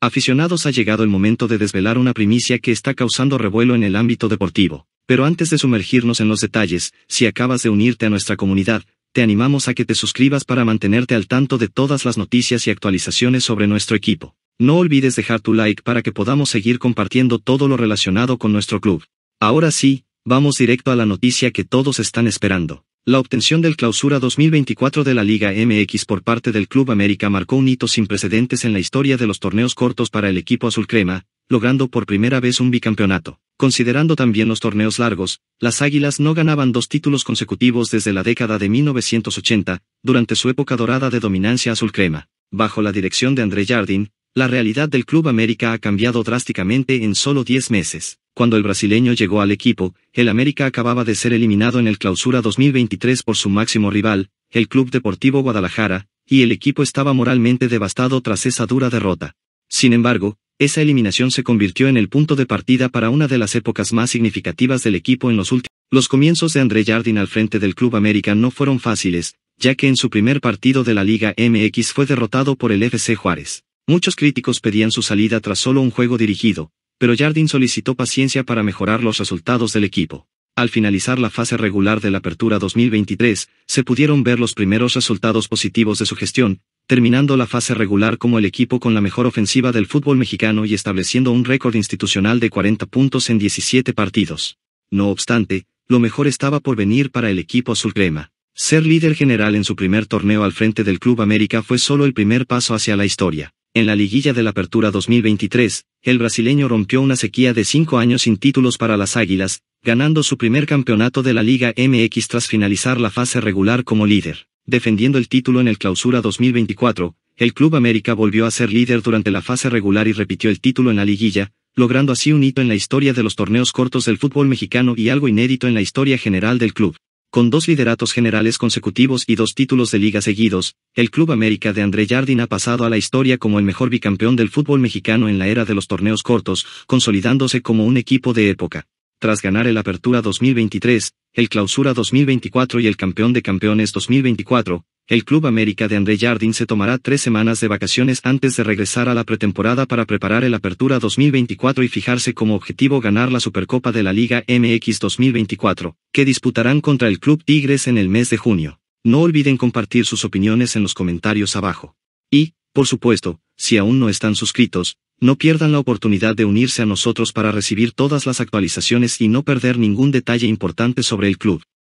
Aficionados ha llegado el momento de desvelar una primicia que está causando revuelo en el ámbito deportivo. Pero antes de sumergirnos en los detalles, si acabas de unirte a nuestra comunidad, te animamos a que te suscribas para mantenerte al tanto de todas las noticias y actualizaciones sobre nuestro equipo. No olvides dejar tu like para que podamos seguir compartiendo todo lo relacionado con nuestro club. Ahora sí, vamos directo a la noticia que todos están esperando. La obtención del clausura 2024 de la Liga MX por parte del Club América marcó un hito sin precedentes en la historia de los torneos cortos para el equipo azulcrema, logrando por primera vez un bicampeonato. Considerando también los torneos largos, las Águilas no ganaban dos títulos consecutivos desde la década de 1980, durante su época dorada de dominancia azulcrema. Bajo la dirección de André Jardín, la realidad del Club América ha cambiado drásticamente en solo 10 meses. Cuando el brasileño llegó al equipo, el América acababa de ser eliminado en el Clausura 2023 por su máximo rival, el Club Deportivo Guadalajara, y el equipo estaba moralmente devastado tras esa dura derrota. Sin embargo, esa eliminación se convirtió en el punto de partida para una de las épocas más significativas del equipo en los últimos. Los comienzos de André Jardín al frente del Club América no fueron fáciles, ya que en su primer partido de la Liga MX fue derrotado por el FC Juárez. Muchos críticos pedían su salida tras solo un juego dirigido, pero Jardín solicitó paciencia para mejorar los resultados del equipo. Al finalizar la fase regular de la Apertura 2023, se pudieron ver los primeros resultados positivos de su gestión, terminando la fase regular como el equipo con la mejor ofensiva del fútbol mexicano y estableciendo un récord institucional de 40 puntos en 17 partidos. No obstante, lo mejor estaba por venir para el equipo azulcrema. Ser líder general en su primer torneo al frente del Club América fue solo el primer paso hacia la historia. En la liguilla de la Apertura 2023, el brasileño rompió una sequía de cinco años sin títulos para las Águilas, ganando su primer campeonato de la Liga MX tras finalizar la fase regular como líder. Defendiendo el título en el Clausura 2024, el Club América volvió a ser líder durante la fase regular y repitió el título en la liguilla, logrando así un hito en la historia de los torneos cortos del fútbol mexicano y algo inédito en la historia general del club. Con dos lideratos generales consecutivos y dos títulos de liga seguidos, el Club América de André Jardín ha pasado a la historia como el mejor bicampeón del fútbol mexicano en la era de los torneos cortos, consolidándose como un equipo de época tras ganar el Apertura 2023, el Clausura 2024 y el Campeón de Campeones 2024, el Club América de André Jardín se tomará tres semanas de vacaciones antes de regresar a la pretemporada para preparar el Apertura 2024 y fijarse como objetivo ganar la Supercopa de la Liga MX 2024, que disputarán contra el Club Tigres en el mes de junio. No olviden compartir sus opiniones en los comentarios abajo. Y, por supuesto, si aún no están suscritos, no pierdan la oportunidad de unirse a nosotros para recibir todas las actualizaciones y no perder ningún detalle importante sobre el club.